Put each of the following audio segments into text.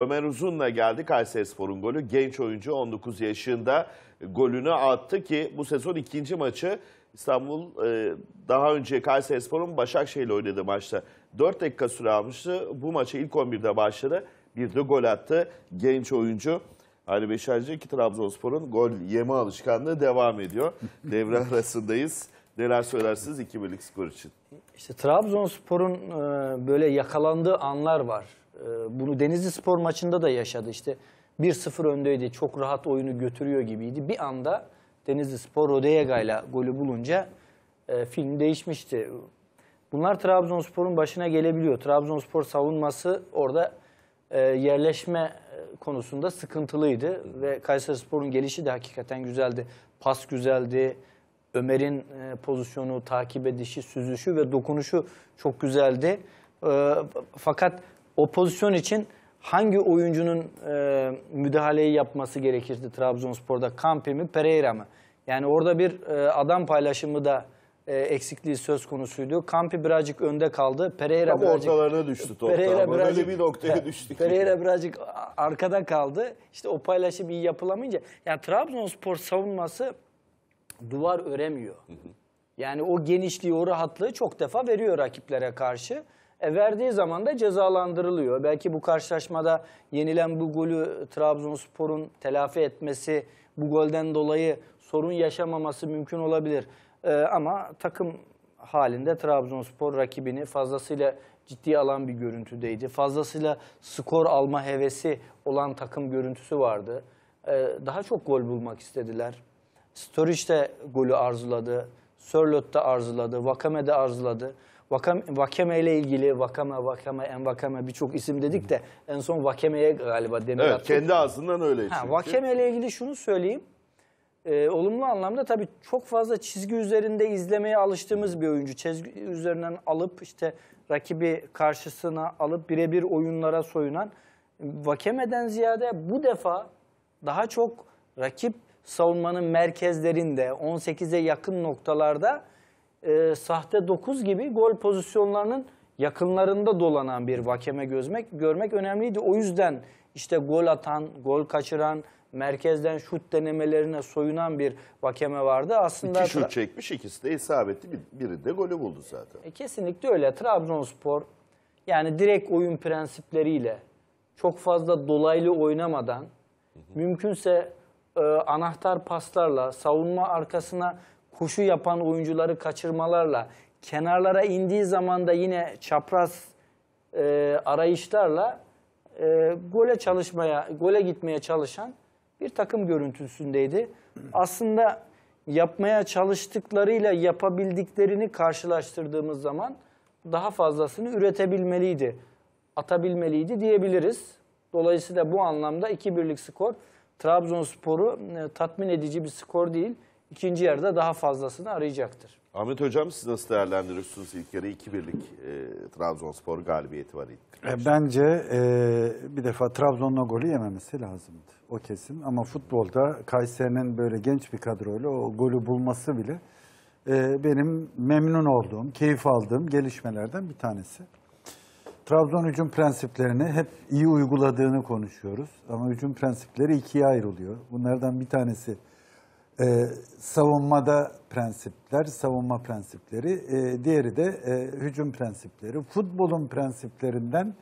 Ömer Uzun'la geldi Kayserispor'un golü. Genç oyuncu 19 yaşında golünü attı ki bu sezon ikinci maçı İstanbul e, daha önce Kayserispor'un Başakşehir'le oynadığı maçta 4 dakika süre almıştı. Bu maçı ilk 11'de başladı. Bir de gol attı genç oyuncu. Ali hani Beşerci ki Trabzonspor'un gol yeme alışkanlığı devam ediyor. Devre arasındayız. Neler söylersiniz 2 birlik skor için? İşte Trabzonspor'un e, böyle yakalandığı anlar var. Ee, bunu Denizli Spor maçında da yaşadı işte. 1-0 öndeydi. Çok rahat oyunu götürüyor gibiydi. Bir anda Denizli Spor Rodeyega ile golü bulunca e, film değişmişti. Bunlar Trabzonspor'un başına gelebiliyor. Trabzonspor savunması orada e, yerleşme e, konusunda sıkıntılıydı. Ve Kayserispor'un gelişi de hakikaten güzeldi. Pas güzeldi. Ömer'in e, pozisyonu, takip edişi, süzüşü ve dokunuşu çok güzeldi. E, fakat o pozisyon için hangi oyuncunun e, müdahaleyi yapması gerekirdi Trabzonspor'da? Kampi mi, Pereira mı? Yani orada bir e, adam paylaşımı da e, eksikliği söz konusuydu. Kampi birazcık önde kaldı. Pereira Tam birazcık ortalarına düştü top. Pereira Tam birazcık bir noktaya düştü. Pereira birazcık arkada kaldı. İşte o paylaşım iyi yapılamayınca yani Trabzonspor savunması duvar öremiyor. Yani o genişliği, o rahatlığı çok defa veriyor rakiplere karşı. E verdiği zaman da cezalandırılıyor. Belki bu karşılaşmada yenilen bu golü Trabzonspor'un telafi etmesi, bu golden dolayı sorun yaşamaması mümkün olabilir. E, ama takım halinde Trabzonspor rakibini fazlasıyla ciddi alan bir görüntüdeydi. Fazlasıyla skor alma hevesi olan takım görüntüsü vardı. E, daha çok gol bulmak istediler. Sturridge de golü arzuladı. Sörlot de arzuladı. Vakame de arzuladı. Vakam, Vakeme ile ilgili Vakame, Vakame, En Vakame birçok isim dedik de en son Vakeme'ye galiba demir Evet, kendi ağzından öyle. Ha, çünkü. ile ilgili şunu söyleyeyim. Ee, olumlu anlamda tabii çok fazla çizgi üzerinde izlemeye alıştığımız bir oyuncu. Çizgi üzerinden alıp işte rakibi karşısına alıp birebir oyunlara soyunan. Vakeme'den ziyade bu defa daha çok rakip savunmanın merkezlerinde 18'e yakın noktalarda e, sahte 9 gibi gol pozisyonlarının yakınlarında dolanan bir Vakeme gözmek, görmek önemliydi. O yüzden işte gol atan, gol kaçıran, merkezden şut denemelerine soyunan bir Vakeme vardı. Aslında İki şut çekmiş, ikisi de isabetli, biri de golü buldu zaten. E, kesinlikle öyle. Trabzonspor yani direkt oyun prensipleriyle çok fazla dolaylı oynamadan, hı hı. mümkünse e, anahtar paslarla, savunma arkasına huşu yapan oyuncuları kaçırmalarla, kenarlara indiği zaman da yine çapraz e, arayışlarla e, gole çalışmaya, gole gitmeye çalışan bir takım görüntüsündeydi. Aslında yapmaya çalıştıklarıyla yapabildiklerini karşılaştırdığımız zaman daha fazlasını üretebilmeliydi, atabilmeliydi diyebiliriz. Dolayısıyla bu anlamda iki birlik skor Trabzonspor'u e, tatmin edici bir skor değil ikinci yarıda daha fazlasını arayacaktır. Ahmet Hocam siz nasıl değerlendiriyorsunuz ilk yarı 2-1'lik e, Trabzonspor galibiyeti var ilk. E, bence e, bir defa Trabzon'un golü yememesi lazımdı. O kesin ama futbolda Kayseri'nin böyle genç bir kadroyla o golü bulması bile e, benim memnun olduğum, keyif aldığım gelişmelerden bir tanesi. Trabzon hücum prensiplerini hep iyi uyguladığını konuşuyoruz ama hücum prensipleri ikiye ayrılıyor. Bunlardan bir tanesi ee, savunmada prensipler, savunma prensipleri, e, diğeri de e, hücum prensipleri. Futbolun prensiplerinden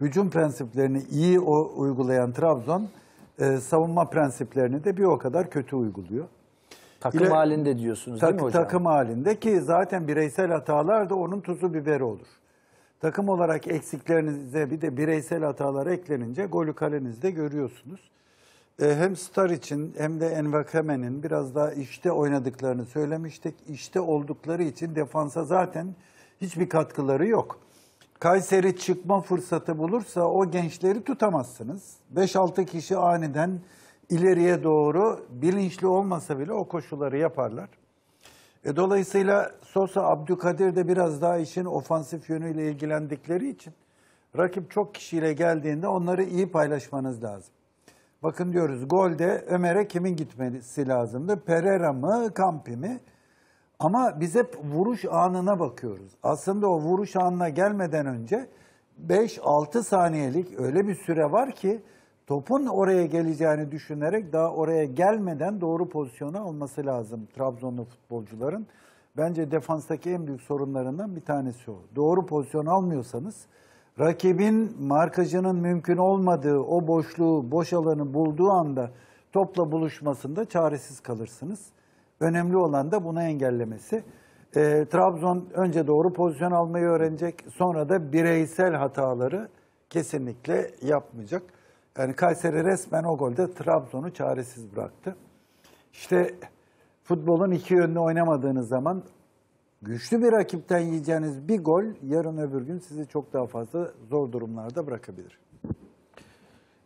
hücum prensiplerini iyi o, uygulayan Trabzon, e, savunma prensiplerini de bir o kadar kötü uyguluyor. Takım İle, halinde diyorsunuz tak, değil mi hocam? Takım halinde ki zaten bireysel hatalar da onun tuzu biberi olur. Takım olarak eksiklerinize bir de bireysel hatalar eklenince golü kalenizde görüyorsunuz. E, hem Star için hem de Envakame'nin biraz daha işte oynadıklarını söylemiştik. İşte oldukları için defansa zaten hiçbir katkıları yok. Kayseri çıkma fırsatı bulursa o gençleri tutamazsınız. 5-6 kişi aniden ileriye doğru bilinçli olmasa bile o koşuları yaparlar. E, dolayısıyla Sosa Abdülkadir de biraz daha işin ofansif yönüyle ilgilendikleri için rakip çok kişiyle geldiğinde onları iyi paylaşmanız lazım. Bakın diyoruz golde Ömer'e kimin gitmesi lazımdı? Pereira mı, Kampi mi? Ama biz hep vuruş anına bakıyoruz. Aslında o vuruş anına gelmeden önce 5-6 saniyelik öyle bir süre var ki topun oraya geleceğini düşünerek daha oraya gelmeden doğru pozisyonu alması lazım Trabzonlu futbolcuların. Bence defanstaki en büyük sorunlarından bir tanesi o. Doğru pozisyon almıyorsanız Rakibin markacının mümkün olmadığı o boşluğu, boş alanı bulduğu anda topla buluşmasında çaresiz kalırsınız. Önemli olan da bunu engellemesi. E, Trabzon önce doğru pozisyon almayı öğrenecek, sonra da bireysel hataları kesinlikle yapmayacak. Yani Kayseri resmen o golde Trabzon'u çaresiz bıraktı. İşte futbolun iki yönlü oynamadığınız zaman güçlü bir rakipten yiyeceğiniz bir gol yarın öbür gün sizi çok daha fazla zor durumlarda bırakabilir.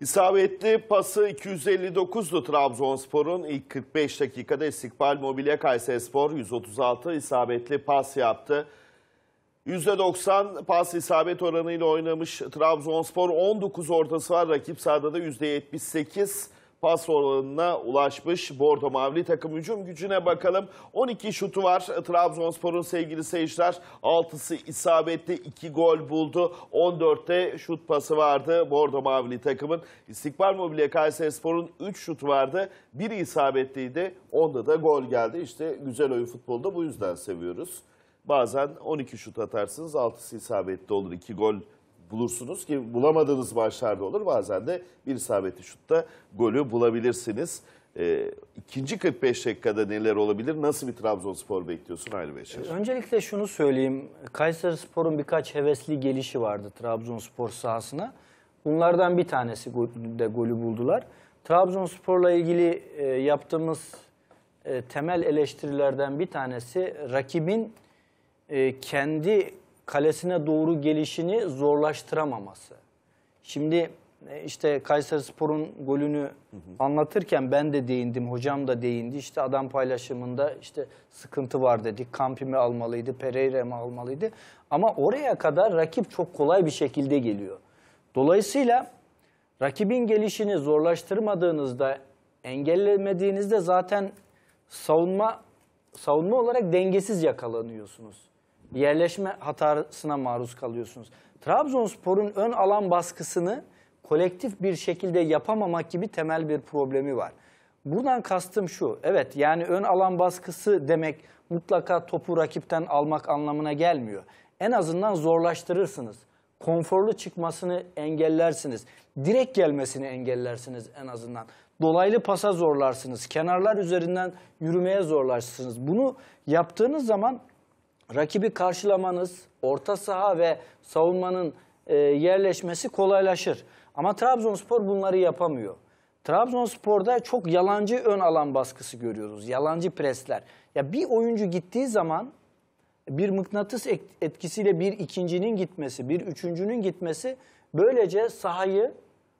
İsabetli pası 259'du Trabzonspor'un ilk 45 dakikada İstikbal Mobilya Kayserispor 136 isabetli pas yaptı. %90 pas isabet oranıyla oynamış Trabzonspor 19 ortası var. Rakip sahada da %78 pas oranına ulaşmış Bordo Mavli takım hücum gücüne bakalım. 12 şutu var Trabzonspor'un sevgili seyirciler. 6'sı isabetli 2 gol buldu. 14'te şut pası vardı Bordo Mavli takımın. İstikbal Mobilya Kayserispor'un 3 şutu vardı. Biri isabetliydi. Onda da gol geldi. İşte güzel oyun futbolda bu yüzden seviyoruz. Bazen 12 şut atarsınız 6'sı isabetli olur 2 gol bulursunuz ki bulamadığınız maçlarda olur. Bazen de bir isabetli şutta golü bulabilirsiniz. E, ikinci 45 dakikada neler olabilir? Nasıl bir Trabzonspor bekliyorsun Ayrı Beşer? Ee, öncelikle şunu söyleyeyim. Kayseri Spor'un birkaç hevesli gelişi vardı Trabzonspor sahasına. Bunlardan bir tanesi de golü buldular. Trabzonspor'la ilgili e, yaptığımız e, temel eleştirilerden bir tanesi rakibin e, kendi kalesine doğru gelişini zorlaştıramaması. Şimdi e, işte Kayserispor'un golünü hı hı. anlatırken ben de değindim, hocam da değindi. İşte adam paylaşımında işte sıkıntı var dedik. Kampi mi almalıydı, Pereira mı almalıydı? Ama oraya kadar rakip çok kolay bir şekilde geliyor. Dolayısıyla rakibin gelişini zorlaştırmadığınızda, engellemediğinizde zaten savunma savunma olarak dengesiz yakalanıyorsunuz yerleşme hatasına maruz kalıyorsunuz. Trabzonspor'un ön alan baskısını kolektif bir şekilde yapamamak gibi temel bir problemi var. Buradan kastım şu, evet yani ön alan baskısı demek mutlaka topu rakipten almak anlamına gelmiyor. En azından zorlaştırırsınız. Konforlu çıkmasını engellersiniz. Direkt gelmesini engellersiniz en azından. Dolaylı pasa zorlarsınız. Kenarlar üzerinden yürümeye zorlarsınız. Bunu yaptığınız zaman rakibi karşılamanız, orta saha ve savunmanın e, yerleşmesi kolaylaşır. Ama Trabzonspor bunları yapamıyor. Trabzonspor'da çok yalancı ön alan baskısı görüyoruz. Yalancı presler. Ya bir oyuncu gittiği zaman bir mıknatıs etkisiyle bir ikincinin gitmesi, bir üçüncünün gitmesi böylece sahayı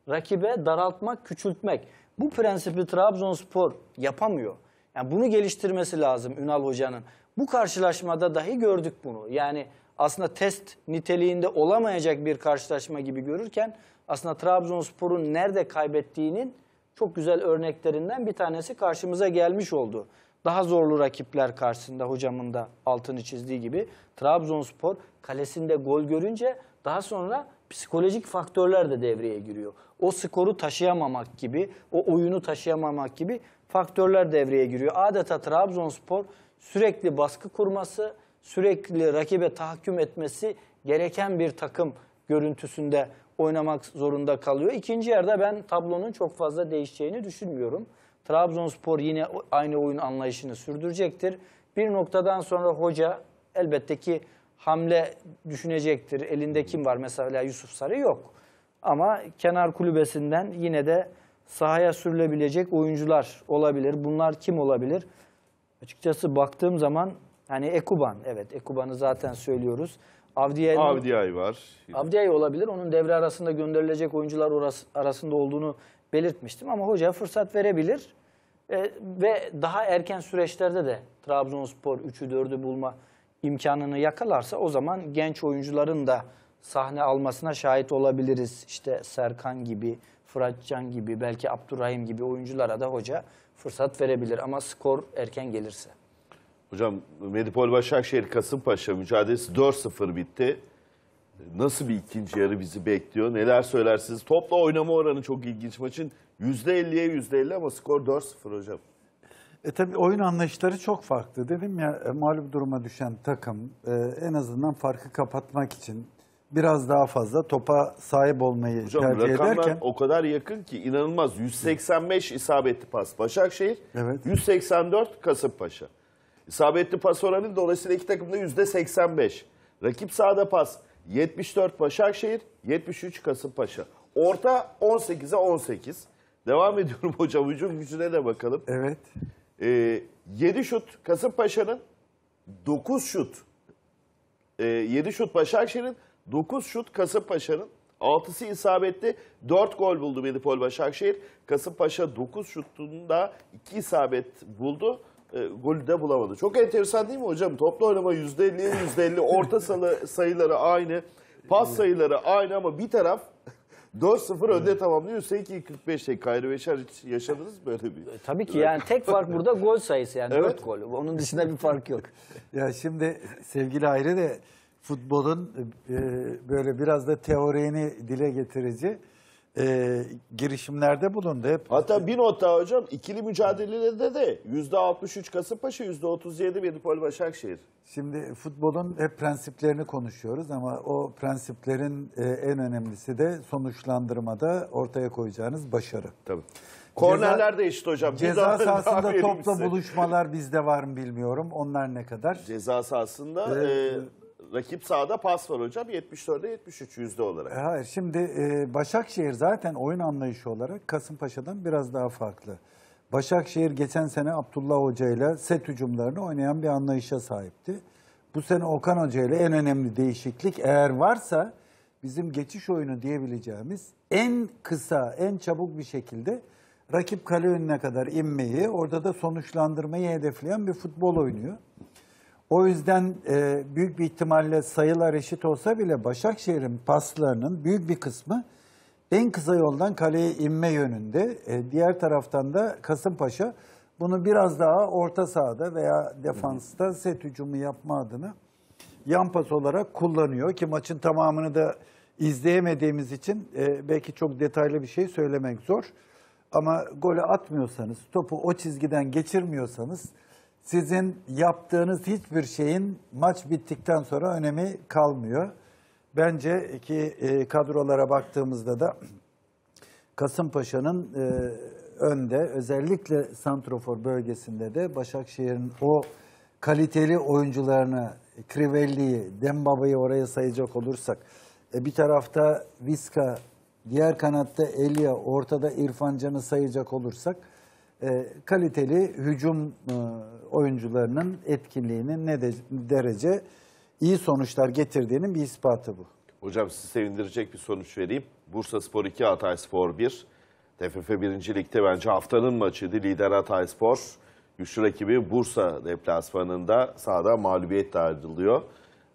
rakibe daraltmak, küçültmek. Bu prensibi Trabzonspor yapamıyor. Yani bunu geliştirmesi lazım Ünal Hoca'nın. Bu karşılaşmada dahi gördük bunu. Yani aslında test niteliğinde olamayacak bir karşılaşma gibi görürken aslında Trabzonspor'un nerede kaybettiğinin çok güzel örneklerinden bir tanesi karşımıza gelmiş oldu. Daha zorlu rakipler karşısında hocamın da altını çizdiği gibi Trabzonspor kalesinde gol görünce daha sonra psikolojik faktörler de devreye giriyor. O skoru taşıyamamak gibi, o oyunu taşıyamamak gibi faktörler devreye giriyor. Adeta Trabzonspor sürekli baskı kurması, sürekli rakibe tahakküm etmesi gereken bir takım görüntüsünde oynamak zorunda kalıyor. İkinci yerde ben tablonun çok fazla değişeceğini düşünmüyorum. Trabzonspor yine aynı oyun anlayışını sürdürecektir. Bir noktadan sonra hoca elbette ki hamle düşünecektir. Elinde kim var? Mesela Yusuf Sarı yok. Ama kenar kulübesinden yine de sahaya sürülebilecek oyuncular olabilir. Bunlar kim olabilir? Açıkçası baktığım zaman hani Ekuban, evet Ekuban'ı zaten söylüyoruz. Avdiye Avdiay var. Avdiay olabilir. Onun devre arasında gönderilecek oyuncular orası, arasında olduğunu belirtmiştim ama hoca fırsat verebilir. E, ve daha erken süreçlerde de Trabzonspor 3'ü 4'ü bulma imkanını yakalarsa o zaman genç oyuncuların da sahne almasına şahit olabiliriz. İşte Serkan gibi, Fıratcan gibi, belki Abdurrahim gibi oyunculara da hoca fırsat verebilir ama skor erken gelirse. Hocam Medipol Başakşehir Kasımpaşa mücadelesi 4-0 bitti. Nasıl bir ikinci yarı bizi bekliyor? Neler söylersiniz? Topla oynama oranı çok ilginç maçın. %50'ye %50 ama skor 4-0 hocam. E tabii oyun anlayışları çok farklı. Dedim ya e, mağlup duruma düşen takım e, en azından farkı kapatmak için biraz daha fazla topa sahip olmayı Hocam, tercih ederken. o kadar yakın ki inanılmaz. 185 isabetli pas Başakşehir, evet. 184 Kasımpaşa. İsabetli pas oranı dolayısıyla iki takımda %85. Rakip sahada pas 74 Başakşehir, 73 Kasımpaşa. Orta 18'e 18. Devam ediyorum hocam. Hücum gücüne de bakalım. Evet. Ee, 7 şut Kasımpaşa'nın, 9 şut e, ee, 7 şut Başakşehir'in, 9 şut Kasımpaşa'nın. 6'sı isabetli. 4 gol buldu Medipol Başakşehir. Kasımpaşa 9 şutunda 2 isabet buldu. E, golü de bulamadı. Çok enteresan değil mi hocam? Toplu oynama %50'ye %50. Orta sayıları aynı. Pas sayıları aynı ama bir taraf 4-0 önde evet. tamamlıyor. Üstelik 45'te Kayrı Beşer yaşadınız böyle bir. E, tabii ki yani tek fark burada gol sayısı yani evet. 4 gol. Onun dışında bir fark yok. Ya şimdi sevgili Ayrı de futbolun e, e, böyle biraz da teorini dile getirici e, girişimlerde bulundu. Hep. Hatta bir not daha hocam ikili mücadelelerde de yüzde %63 Kasımpaşa yüzde %37 Medipol Başakşehir. Şimdi futbolun hep prensiplerini konuşuyoruz ama o prensiplerin e, en önemlisi de sonuçlandırmada ortaya koyacağınız başarı. Tabii. Kornerler ceza, de eşit hocam. Ceza sahasında topla buluşmalar bizde var mı bilmiyorum. Onlar ne kadar? Ceza sahasında... Ee, e, e Rakip sahada pas var hocam 74'e 73 yüzde olarak. E, hayır şimdi e, Başakşehir zaten oyun anlayışı olarak Kasımpaşa'dan biraz daha farklı. Başakşehir geçen sene Abdullah Hoca ile set hücumlarını oynayan bir anlayışa sahipti. Bu sene Okan Hoca ile en önemli değişiklik eğer varsa bizim geçiş oyunu diyebileceğimiz en kısa, en çabuk bir şekilde rakip kale önüne kadar inmeyi, orada da sonuçlandırmayı hedefleyen bir futbol oynuyor. O yüzden e, büyük bir ihtimalle sayılar eşit olsa bile Başakşehir'in paslarının büyük bir kısmı en kısa yoldan kaleye inme yönünde. E, diğer taraftan da Kasımpaşa bunu biraz daha orta sahada veya defansta set hücumu yapma adına yan pas olarak kullanıyor ki maçın tamamını da izleyemediğimiz için e, belki çok detaylı bir şey söylemek zor. Ama golü atmıyorsanız, topu o çizgiden geçirmiyorsanız sizin yaptığınız hiçbir şeyin maç bittikten sonra önemi kalmıyor. Bence ki e, kadrolara baktığımızda da Kasımpaşa'nın e, önde özellikle Santrofor bölgesinde de Başakşehir'in o kaliteli oyuncularını Crivelli'yi, Dembaba'yı oraya sayacak olursak e, bir tarafta Viska, diğer kanatta Elia, ortada İrfan Can'ı sayacak olursak e, kaliteli hücum e, oyuncularının etkinliğinin ne derece iyi sonuçlar getirdiğinin bir ispatı bu. Hocam sizi sevindirecek bir sonuç vereyim. Bursa Spor 2, Hatay Spor 1. TFF 1. Lig'de bence haftanın maçıydı. Lider Hatay Spor. Güçlü rakibi Bursa deplasmanında sahada mağlubiyetle ayrılıyor.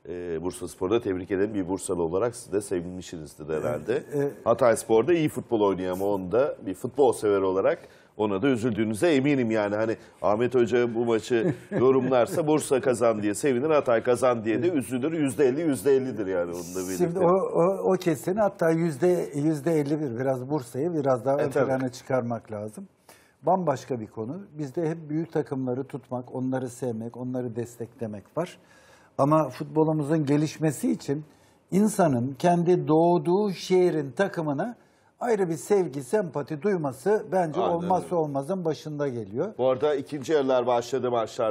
Ee, Bursa Spor'da tebrik ederim. Bir Bursalı olarak siz de sevinmişsinizdir herhalde. Ee, e... Hatay Spor'da iyi futbol oynuyor ama onu da bir futbol sever olarak ona da üzüldüğünüze eminim yani. Hani Ahmet Hoca bu maçı yorumlarsa Bursa kazan diye sevinir, Hatay kazan diye de üzülür. Yüzde elli, yüzde ellidir yani onu da belirtelim. Şimdi o, o, o kesin hatta yüzde, yüzde elli bir biraz Bursa'yı biraz daha e, ön plana çıkarmak lazım. Bambaşka bir konu. Bizde hep büyük takımları tutmak, onları sevmek, onları desteklemek var. Ama futbolumuzun gelişmesi için insanın kendi doğduğu şehrin takımına ayrı bir sevgi, sempati duyması bence Aynen olmazsa öyle. olmazın başında geliyor. Bu arada ikinci yerler başladı maçlar.